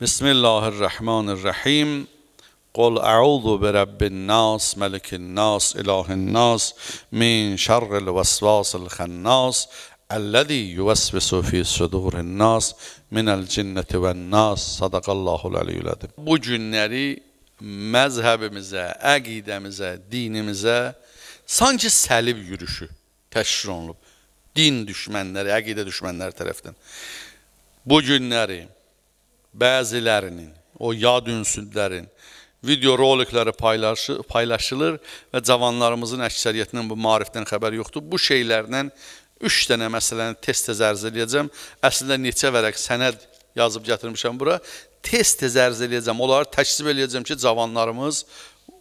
بسم الله الرحمن الرحیم قل اعوذ برب الناس ملک الناس اله الناس من شر الوسواس الخناس الذي يوسوس في صدور الناس من الجنة والناس صدق الله العلي العظim. Bu günləri məzhəbimizə, əqidəmizə, dinimizə sanki səlib yürüşü təşkil olunub. Din düşmənləri, əqidə düşmənləri tərəfindən. Bu günləri bəzilərinin, o yad ünsüllərin video rolikləri paylaşı, paylaşılır və cavanlarımızın əksəriyyətinin bu marifdən xəbəri yoxdur. Bu şeylərdən 3 dənə məsələni tez-tez ərz eləyəcəm. Əslində neçə vərəq sənəd yazıb gətirmişəm bura. Tez-tez ərz eləyəcəm. Onları təksib eləyəcəm ki, cavanlarımız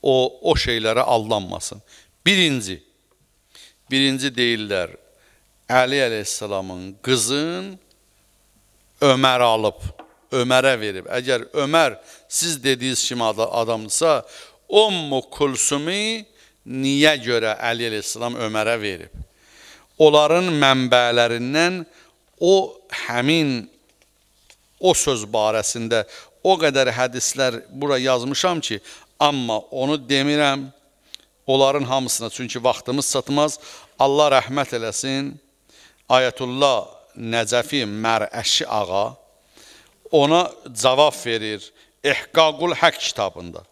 o o şeylərə aldanmasın. Birinci. Birinci deyirlər Əli əleyhissalamın qızın Ömər alıb. Ömərə verib. Əgər Ömər siz dediyiniz kimi adamdırsa, Ummu Kulsumi niyə görə Əli əleyhissalam Ömərə verib? Onların mənbələrindən o həmin o söz barəsində o qədər hədislər bura yazmışam ki, amma onu demirəm onların hamısına, çünki vaxtımız çatmaz. Allah rəhmət eləsin. Ayətullah Nəcəfi Mərəşi ağa ona cavab verir Ehqaqul Həq kitabında.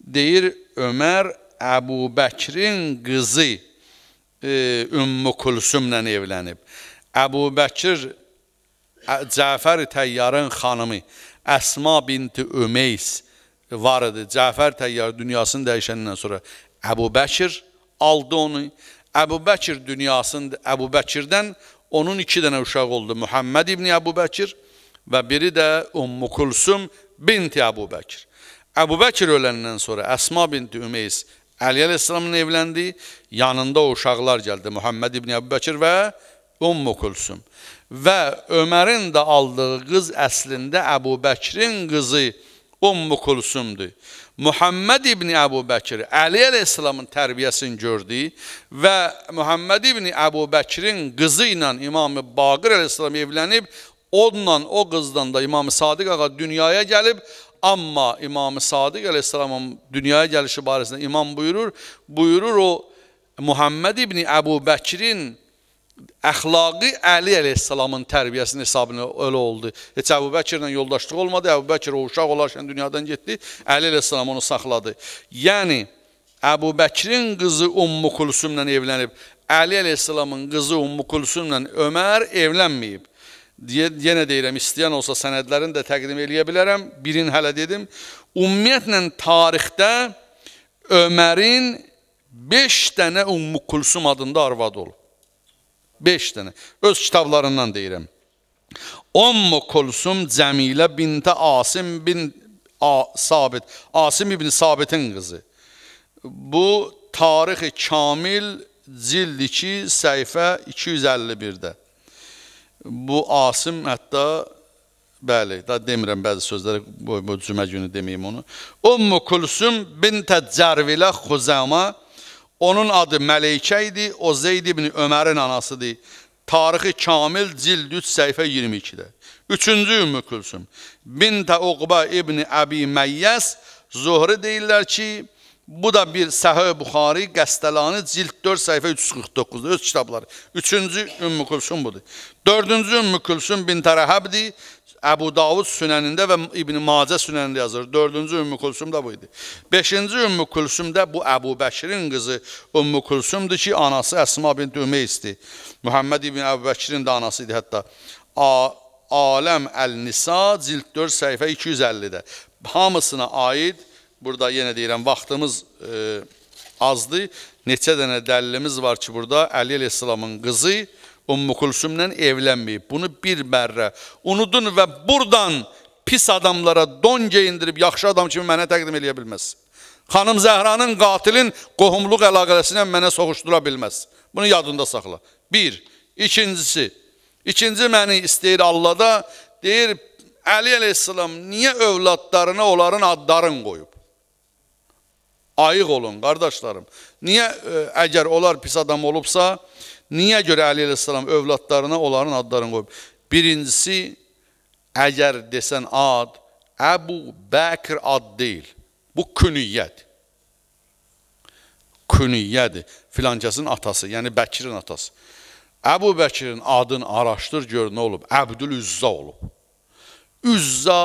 Deyir, Ömər Əbu Bəkrin qızı e, Ümmü Kulsümlə evlənib. Əbu Bəkir Cəfər Təyyarın xanımı Əsma binti Ömeys var idi. Cəfər Təyyar dünyasını dəyişəndən sonra Əbu Bəkir aldı onu. Əbu Bəkir dünyasını Əbu Bəkirdən onun iki dənə uşaq oldu. Muhammed ibn Əbu Bəkir və biri də Ummu Kulsum binti Əbu Bəkir. Əbu Bəkir öləndən sonra Əsma binti Ümeys Əli əleyhissalamın evləndi, yanında o uşaqlar gəldi, Muhammed ibn Əbu Bəkir və Ummu Kulsum. Və Ömərin də aldığı qız əslində Əbu Bəkirin qızı Ummu Kulsumdur. Muhammed ibn Əbu Bəkir Əli əleyhissalamın tərbiyəsini gördü və Muhammed ibn Əbu Bəkirin qızı ilə İmam Baqir əleyhissalam evlənib, Onunla, o qızdan da İmam Sadiq ağa dünyaya gəlib, amma İmam Sadiq əleyhissalamın dünyaya gəlişi barəsində imam buyurur, buyurur o Muhammed ibn Əbu Bəkirin əxlaqi Əli əleyhissalamın tərbiyəsinin hesabına elə oldu. Heç Əbu Bəkirlə yoldaşlıq olmadı. Əbu Bəkir o uşaq olarkən dünyadan getdi. Əli əleyhissalam onu saxladı. Yəni Əbu Bəkirin qızı Ummu Kulsumla evlənib, Əli əleyhissalamın qızı Ummu Kulsumla Ömər evlənməyib yenə deyirəm, istəyən olsa sənədlərini də təqdim eləyə bilərəm. Birini hələ dedim. Ümumiyyətlə tarixdə Ömərin 5 dənə Ummu Kulsum adında arvad olub. 5 dənə. Öz kitablarından deyirəm. Ummu Kulsum Cəmilə bintə Asim bin A, Sabit, Asim ibn Sabitin qızı. Bu tarixi kamil cild 2 səhifə 251-də bu Asim hətta Bəli, da demirəm bəzi sözləri, bu, bu cümə günü deməyim onu. Ummu Kulsum bintə Cərvilə Xuzəma, onun adı Məleykə idi, o Zeyd ibn Ömərin anasıdır. Tarixi Kamil cild 3 səhifə 22-də. Üçüncü Ümmü Kulsum. Bintə Uqba ibn Əbi Məyyəs, Zuhri deyirlər ki, Bu da bir Səhəv Buxari, Qəstəlani, cilt 4, səhifə 349-da öz kitabları. Üçüncü Ümmü Külsüm budur. Dördüncü Ümmü Külsüm bin Tərəhəbdir. Əbu Davud sünənində və İbn Macə sünənində yazır. Dördüncü Ümmü Külsüm də bu idi. Beşinci Ümmü Külsüm də bu Əbu Bəkirin qızı Ümmü Külsümdür ki, anası Əsma bin Dümeysdir. Mühəmməd İbn Əbu Bəkirin də anası idi hətta. A Aləm Əl-Nisa cilt 4 səhifə 250-də. Hamısına aid burada yenə deyirəm, vaxtımız e, azdır. Neçə dənə dəlilimiz var ki, burada Əli əleyhissalamın qızı Ummu Kulsümlə evlənməyib. Bunu bir mərrə unudun və buradan pis adamlara don geyindirib yaxşı adam kimi mənə təqdim eləyə bilməz. Xanım Zəhranın qatilin qohumluq əlaqələsinə mənə soğuşdura bilməz. Bunu yadında saxla. Bir. İkincisi, ikinci məni istəyir Allahda, deyir, Əli əleyhissalam niyə övladlarına onların adların qoyub? Ayıq olun qardaşlarım. Niyə ə, e, əgər onlar pis adam olubsa, niyə görə Əli əleyhissalam övladlarına onların adlarını qoyub? Birincisi əgər desən ad, Əbu Bəkir ad deyil. Bu küniyyədir. Küniyyədir. Filankəsin atası, yəni Bəkirin atası. Əbu Bəkirin adını araşdır, gör nə olub. Əbdül Üzzə olub. Üzzə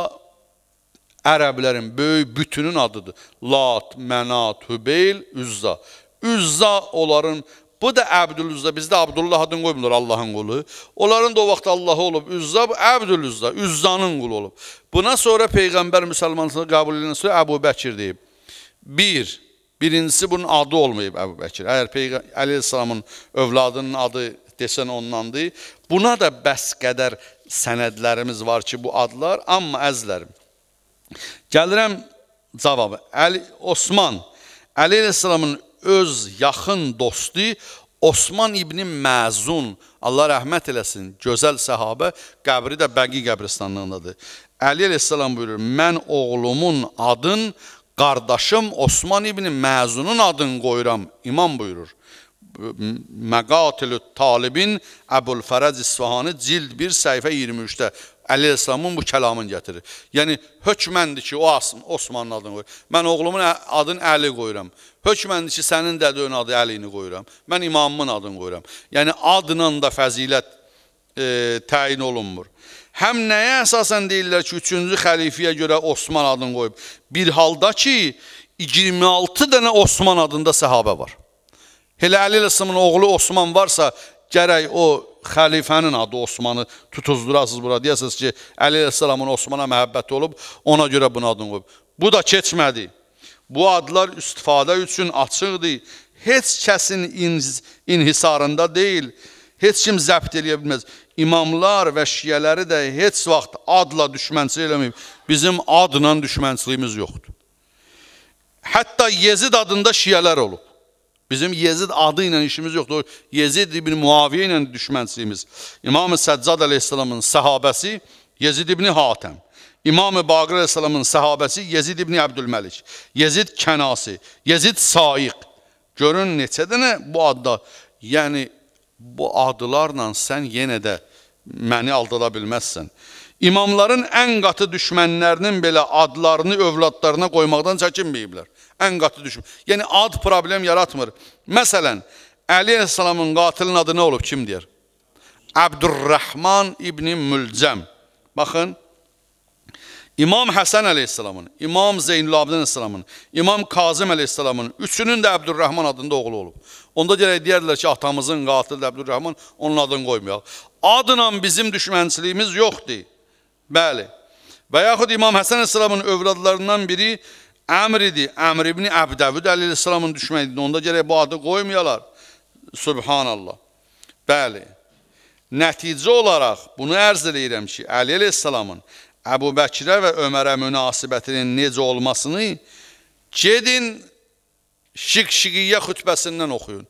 ərəblərin böyük bütünün adıdır. Lat, Mənat, Hübeyl, Üzza. Üzza onların Bu da Əbdülüzza, bizdə Abdullah adını qoymurlar Allahın qulu. Onların da o vaxt Allahı olub Üzza, Əbdülüzza, Üzzanın qulu olub. Buna sonra Peyğəmbər müsəlmanlığını qəbul edəndən sonra Əbu Bəkir deyib. Bir, birincisi bunun adı olmayıb Əbu Bəkir. Əgər Peyğəmbər Əleyhissalamın övladının adı desən ondandır. Buna da bəs qədər sənədlərimiz var ki, bu adlar, amma əzlərim. Gəlirəm cavabı. Əli Osman Əli əleyhissalamın öz yaxın dostu Osman ibn Məzun, Allah rəhmət eləsin, gözəl səhabə, qəbri də Bəqi qəbristanlığındadır. Əli əleyhissalam buyurur: "Mən oğlumun adın qardaşım Osman ibn Məzunun adını qoyuram." İmam buyurur. Məqatilü Talibin Əbul Fərəz İsfahani cild 1 səhifə 23-də Əl-İslamın bu kəlamını gətirir. Yəni, hökməndir ki, o Osmanın adını qoyur. Mən oğlumun adını Əli qoyuram. Hökməndir ki, sənin dədöğün adı Əlini qoyuram. Mən imamımın adını qoyuram. Yəni, adından da fəzilət e, təyin olunmur. Həm nəyə əsasən deyirlər ki, üçüncü xəlifiyə görə Osman adını qoyub? Bir halda ki, 26 dənə Osman adında səhabə var. Elə Əli Ləsimin oğlu Osman varsa, gərək o xəlifənin adı Osmanı tutuzdurasınız bura, deyəsiniz ki, Əli Əsəlamın Osmana məhəbbəti olub, ona görə bunu adını qoyub. Bu da keçmədi. Bu adlar istifadə üçün açıqdır. Heç kəsin inhisarında deyil. Heç kim zəbt eləyə bilməz. İmamlar və şiyələri də heç vaxt adla düşmənçilik eləməyib. Bizim adla düşmənçiliyimiz yoxdur. Hətta Yezid adında şiyələr olub. Bizim Yezid adı ilə işimiz yoxdur. Yezid ibn Muaviyə ilə düşmənçiliyimiz. İmam Səccad əleyhissalamın səhabəsi Yezid ibn Hatəm. İmam Baqir əleyhissalamın səhabəsi Yezid ibn Əbdülməlik. Yezid Kənasi, Yezid Saiq. Görün neçə dənə bu adda. Yəni bu adlarla sən yenə də məni aldada bilməzsən. İmamların ən qatı düşmənlərinin belə adlarını övladlarına qoymaqdan çəkinməyiblər ən qatı düşmür. Yəni ad problem yaratmır. Məsələn, Əli əleyhissalamın qatilinin adı nə olub kim deyir? Əbdurrahman ibn Mülcəm. Baxın, İmam Həsən əleyhissalamın, İmam Zeynül Abidin əleyhissalamın, İmam Kazım əleyhissalamın üçünün də Əbdurrahman adında oğlu olub. Onda deyək deyirlər ki, atamızın qatili Əbdurrahman, onun adını qoymayaq. Adla bizim düşmənçiliyimiz yoxdur. Bəli. Və yaxud İmam Həsən əleyhissalamın övladlarından biri Əmr idi, Əmr ibn Əbdəvüd əleyhissalamın düşməni idi. Onda gərək bu adı qoymayalar. Subhanallah. Bəli. Nəticə olaraq bunu ərz eləyirəm ki, Əli əleyhissalamın Əbu Bəkirə və Ömərə münasibətinin necə olmasını gedin Şiq-Şiqiyyə xütbəsindən oxuyun.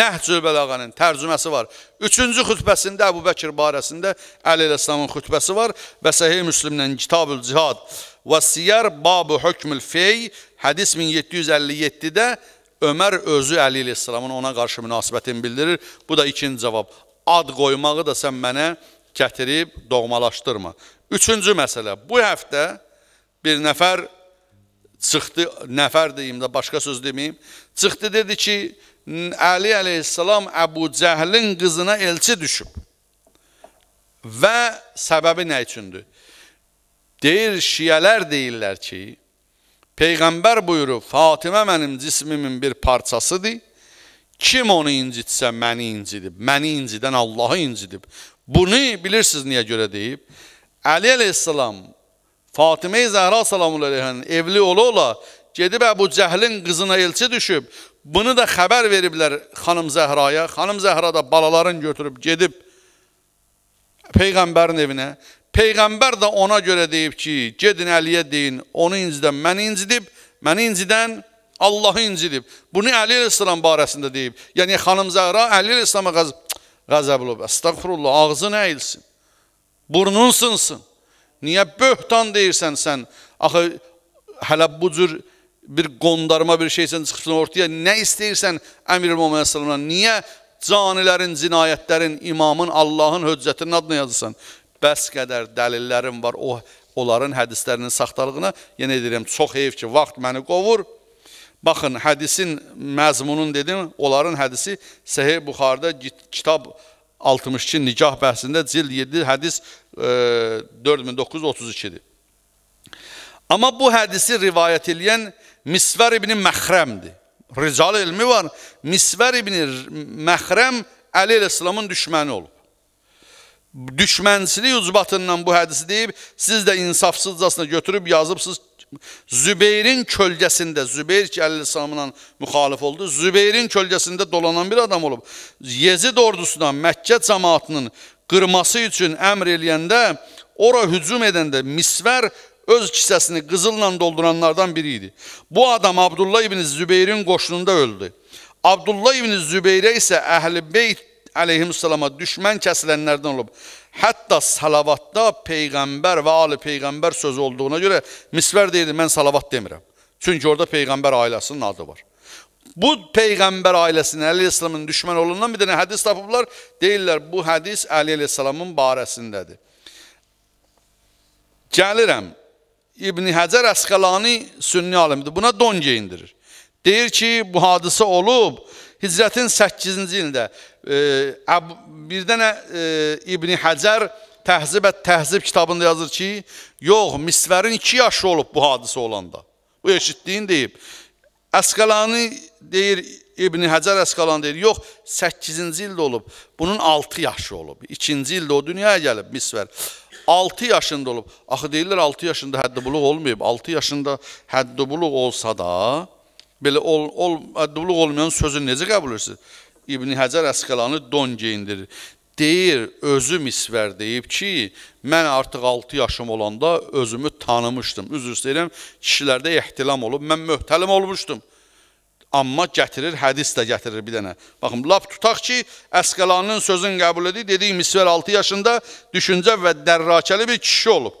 Nəhcül Bəlağanın tərcüməsi var. Üçüncü xütbəsində Əbu Bəkir barəsində Əli Əslamın xütbəsi var və Səhih Müslimdən Kitab-ül Cihad və Siyər Babu Hökmül Fey hədis 1757-də Ömər özü Əli Əslamın ona qarşı münasibətini bildirir. Bu da ikinci cavab. Ad qoymağı da sən mənə gətirib doğmalaşdırma. Üçüncü məsələ. Bu həftə bir nəfər Çıxdı, nəfər deyim də, başqa söz deməyim. Çıxdı dedi ki, Əli əleyhissalam Əbu Cəhlin qızına elçi düşüb. Və səbəbi nə üçündür? Deyir, şiyələr deyirlər ki, Peyğəmbər buyurub, Fatimə mənim cismimin bir parçasıdır. Kim onu incitsə məni incidib, məni incidən Allahı incidib. Bunu bilirsiniz niyə görə deyib? Əli əleyhissalam Fatimə-i Zəhra salamun əleyhənin evli ola-ola gedib Əbu hə, Cəhlin qızına elçi düşüb. Bunu da xəbər veriblər xanım Zəhraya. Xanım Zəhra da balaların götürüb gedib peyğəmbərin evinə. Peyğəmbər də ona görə deyib ki, gedin Əliyə deyin, onu incidən məni incidib, məni incidən Allahı incidib. Bunu Əli əleyhissalam barəsində deyib. Yəni xanım Zəhra Əli əleyhissalama qəzəbli olub. Əstəğfurullah, ağzı nə eilsin? Burnun sınsın. Niyə böhtan deyirsən sən? Axı, hələ bu cür bir qondarma bir şeysən çıxıbsın ortaya. Nə istəyirsən Əmir-i Muhammed Niyə canilərin, cinayətlərin, imamın, Allahın höccətinin adını yazırsan? Bəs qədər dəlillərim var o onların hədislərinin saxtalığına. Yenə deyirəm, çox heyf ki, vaxt məni qovur. Baxın, hədisin məzmunun dedim, onların hədisi Səhih Buxarda kitab 62 Nikah bəhsində cil 7 hədis 4932-dir. Amma bu hədisi rivayət edən Misvər ibn Məxrəmdir. Rical elmi var. Misvər ibn Məxrəm Əli el-İslamın düşməni olub. Düşmənçilik ucbatından bu hədisi deyib, siz də insafsızcasına götürüb yazıbsınız Zübeyrin kölgəsində, Zübeyir ki, Əli İslamla müxalif oldu, Zübeyrin kölgəsində dolanan bir adam olub. Yezid ordusuna, Məkkə cəmaatının qırması üçün əmr eləyəndə ora hücum edəndə misvər öz kisəsini qızılla dolduranlardan biri idi. Bu adam Abdullah ibn Zübeyrin qoşununda öldü. Abdullah ibn Zübeyrə isə Əhl-i Beyt əleyhissalama düşmən kəsilənlərdən olub. Hətta salavatda peyğəmbər və ali peyğəmbər sözü olduğuna görə Misvər deyirdi, mən salavat demirəm. Çünki orada peyğəmbər ailəsinin adı var. Bu peyğəmbər ailəsinin, Əli əleyhissalamın düşmən olundan bir dənə hədis tapıblar. Deyirlər bu hədis Əli əleyhissalamın barəsindədir. Gəlirəm. İbn Həcər Əsqalani sünni alimdir. Buna don geyindirir. Deyir ki, bu hadisə olub Hicrətin 8-ci ilində e, bir dənə e, İbn Həcər Təhzib ət Təhzib kitabında yazır ki, yox, Misvərin 2 yaşı olub bu hadisə olanda. Bu eşitdiyin deyib. Əsqalani deyir, İbn Həcər Əsqalan deyir, yox, 8-ci ildə olub. Bunun 6 yaşı olub. 2-ci ildə o dünyaya gəlib Misvər. 6 yaşında olub. Axı deyirlər 6 yaşında həddi buluq olmayıb. 6 yaşında həddi buluq olsa da, belə ol, ol, həddi buluq olmayan sözü necə qəbul edirsiniz? İbn Həcər Əsqalanı don geyindirir deyir, özü misvər deyib ki, mən artıq 6 yaşım olanda özümü tanımışdım. Üzr istəyirəm, kişilərdə ehtilam olub, mən möhtəlim olmuşdum. Amma gətirir, hədis də gətirir bir dənə. Baxın, lap tutaq ki, Əsqəlanın sözünü qəbul edir, dedik misvər 6 yaşında düşüncə və dərrakəli bir kişi olub.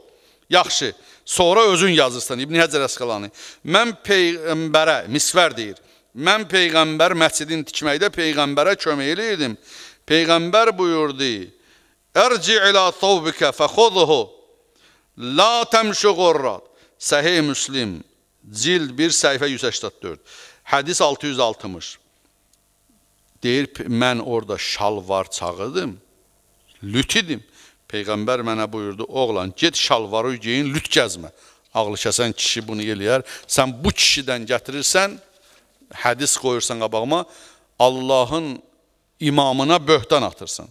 Yaxşı, sonra özün yazırsan İbn Həcər Əsqəlanı. Mən peyğəmbərə, misvər deyir, mən peyğəmbər məscidini tikməkdə peyğəmbərə kömək eləyirdim. Peygamber buyurdu. Erci ila tavbike fekhuduhu. La temşu gurrat. Sahih Müslim. Cild 1 sayfa 184. Hədis 660. Deyir, mən orada şalvar çağırdım. Lüt idim. Peyğəmbər mənə buyurdu, oğlan, get şalvarı geyin, lüt gəzmə. Ağlı kəsən kişi bunu eləyər. Sən bu kişidən gətirirsən, hədis qoyursan qabağıma, Allahın imamına böhtan atırsın.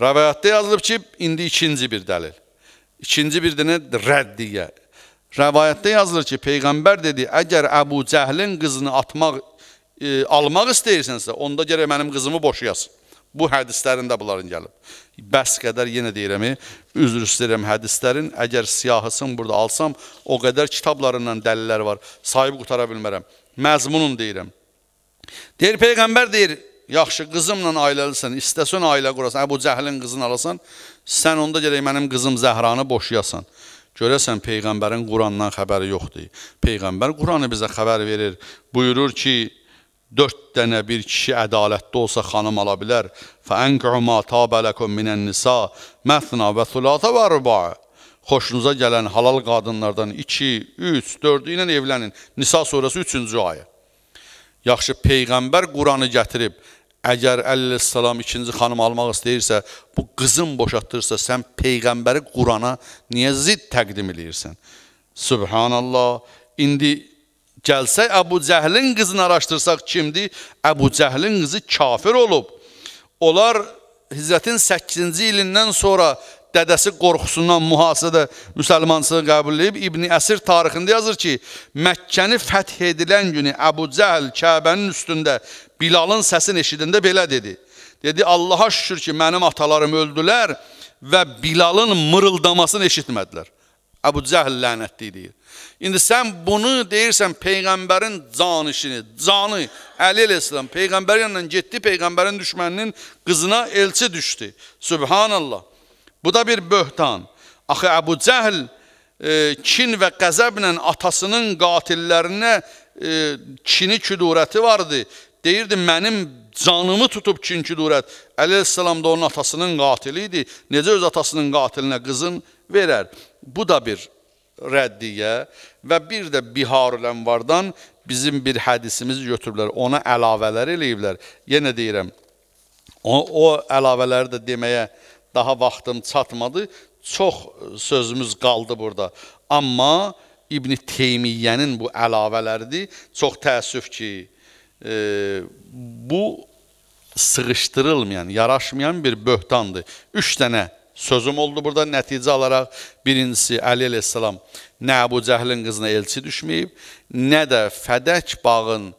Rəvayətdə yazılıb ki, indi ikinci bir dəlil. İkinci bir dənə rəddiyə. Rəvayətdə yazılır ki, peyğəmbər dedi, əgər Əbu Cəhlin qızını atmaq e, almaq istəyirsənsə, onda gərək mənim qızımı boşayasın. Bu hədislərində bunların gəlib. Bəs qədər yenə deyirəm, üzr istəyirəm hədislərin, əgər siyahısını burada alsam, o qədər kitablarından dəlillər var, sahib qutara bilmərəm. Məzmunun deyirəm. Deyir, Peyğəmbər deyir, yaxşı qızımla ailəlisən, istəsən ailə qurasan, Əbu Cəhlin qızını alasan, sən onda gələk mənim qızım Zəhranı boşayasan. Görəsən peyğəmbərin Qurandan xəbəri yoxdur. Peyğəmbər Quranı bizə xəbər verir. Buyurur ki, 4 dənə bir kişi ədalətli olsa xanım ala bilər. Fa'anqu ma tabalakum minan nisa masna və thulatha və ruba. Xoşunuza gələn halal qadınlardan 2, 3, 4 ilə evlənin. Nisa surəsi 3-cü ayə. Yaxşı peyğəmbər Quranı gətirib Əgər 50 salam ikinci xanım almaq istəyirsə, bu qızın boşatdırsa, sən Peyğəmbəri Qurana niyə zid təqdim edirsən? Subhanallah, indi gəlsək Əbu Cəhlin qızını araşdırsaq kimdir? Əbu Cəhlin qızı kafir olub. Onlar Hizrətin 8-ci ilindən sonra dədəsi qorxusundan mühasirədə müsəlmançılığı qəbul edib. İbn Əsir tarixində yazır ki, Məkkəni fəth edilən günü Əbu Cəhl Kəbənin üstündə Bilalın səsini eşidəndə belə dedi. Dedi, Allaha şükür ki, mənim atalarım öldülər və Bilalın mırıldamasını eşitmədilər. Əbu Cəhl lənətli deyir. İndi sən bunu deyirsən Peyğəmbərin canişini, canı Əli əleyhissalam Peyğəmbər yanına getdi, Peyğəmbərin düşməninin qızına elçi düşdü. Subhanallah. Bu da bir böhtan. Axı Əbu Cəhl e, kin və qəzəblə atasının qatillərinə e, kini küdurəti vardı. Deyirdi, mənim canımı tutub kinki durət. Əleyhissalam da onun atasının qatili idi. Necə öz atasının qatilinə qızın verər? Bu da bir rəddiyə və bir də Biharülənvardan bizim bir hədisimizi götürüblər. Ona əlavələr eləyiblər. Yenə deyirəm, o, o əlavələri də deməyə daha vaxtım çatmadı. Çox sözümüz qaldı burada. Amma İbn Teymiyyənin bu əlavələridir. Çox təəssüf ki, e, bu sığışdırılmayan, yaraşmayan bir böhtandır. Üç dənə sözüm oldu burada nəticə alaraq. Birincisi, Əli əleyhissalam nə Əbu Cəhlin qızına elçi düşməyib, nə də Fədək bağın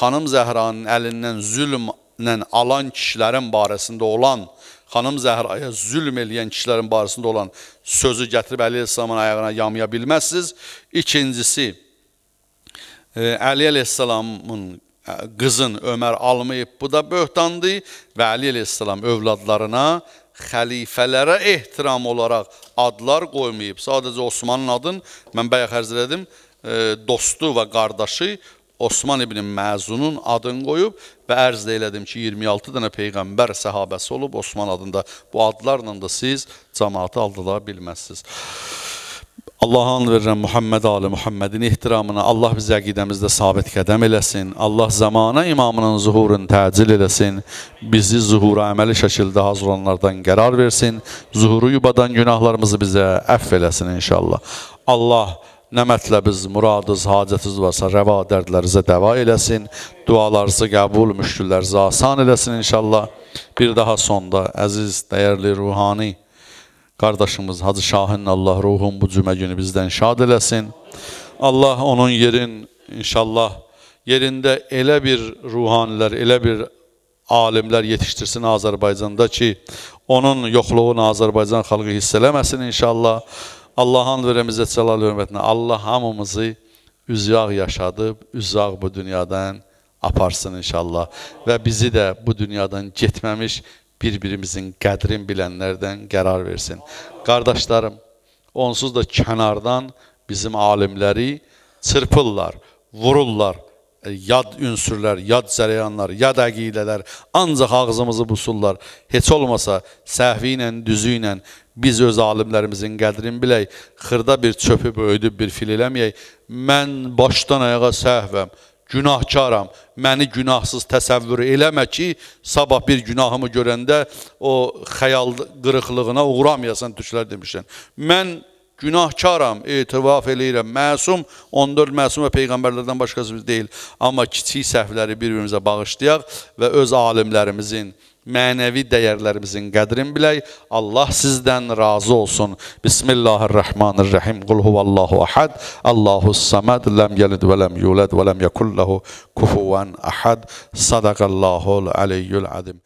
xanım Zəhranın əlindən zülmlə alan kişilərin barəsində olan, xanım Zəhraya zülm eləyən kişilərin barəsində olan sözü gətirib Əli əleyhissalamın ayağına yamaya bilməzsiniz. İkincisi, e, Əli əleyhissalamın qızın Ömər almayıb. Bu da böhtandır və Əli əleyhissalam övladlarına xəlifələrə ehtiram olaraq adlar qoymayıb. Sadəcə Osmanın adın mən bayaq ərz elədim, dostu və qardaşı Osman ibn Məzunun adını qoyub və ərz elədim ki, 26 dənə peyğəmbər səhabəsi olub Osman adında. Bu adlarla da siz cəmaatı aldada bilməzsiniz. Allaha and verirəm Muhammed Ali Muhammedin ehtiramına. Allah biz əqidəmizdə sabit qədəm eləsin. Allah zamana imamının zuhurunu təcil eləsin. Bizi zuhura əməli şəkildə hazır olanlardan qərar versin. Zuhuru yubadan günahlarımızı bizə əff eləsin inşallah. Allah nə mətləbiz, muradız, hacətiz varsa rəva dərdlərizə dəva eləsin. Dualarınızı qəbul, müşküllərinizi asan eləsin inşallah. Bir daha sonda əziz, dəyərli, ruhani, qardaşımız Hacı Şahin Allah ruhun bu cümə günü bizdən şad eləsin. Allah onun yerin inşallah yerində elə bir ruhanilər, elə bir alimlər yetişdirsin Azərbaycanda ki, onun yoxluğunu Azərbaycan xalqı hiss eləməsin inşallah. Allahın verəmizə cəlal hörmətinə Allah hamımızı üzüyaq yaşadıb, üzüyaq bu dünyadan aparsın inşallah və bizi də bu dünyadan getməmiş bir-birimizin qədrin bilənlərdən qərar versin. Qardaşlarım, onsuz da kənardan bizim alimləri çırpırlar, vururlar, e, yad ünsürlər, yad cərəyanlar, yad əqilələr, ancaq ağzımızı busurlar. Heç olmasa səhvi ilə, düzü ilə biz öz alimlərimizin qədrini bilək, xırda bir çöpü böyüdüb bir fil eləməyək. Mən başdan ayağa səhvəm günahkaram, məni günahsız təsəvvür eləmə ki, sabah bir günahımı görəndə o xəyal qırıqlığına uğramayasan, türklər demişsən. Mən günahkaram, etiraf eləyirəm, məsum, 14 məsum və Peyğəmbərlərdən başqası deyil. Amma kiçik səhvləri bir-birimizə bağışlayaq və öz alimlərimizin, mənəvi dəyərlərimizin qədrin bilək. Allah sizdən razı olsun. Bismillahirrahmanirrahim. Qul huvallahu ahad. Allahus samad. Ləm yəlid və ləm yulad və ləm yekul lehu kufuwan ahad. Sadaqallahu aliyyul azim.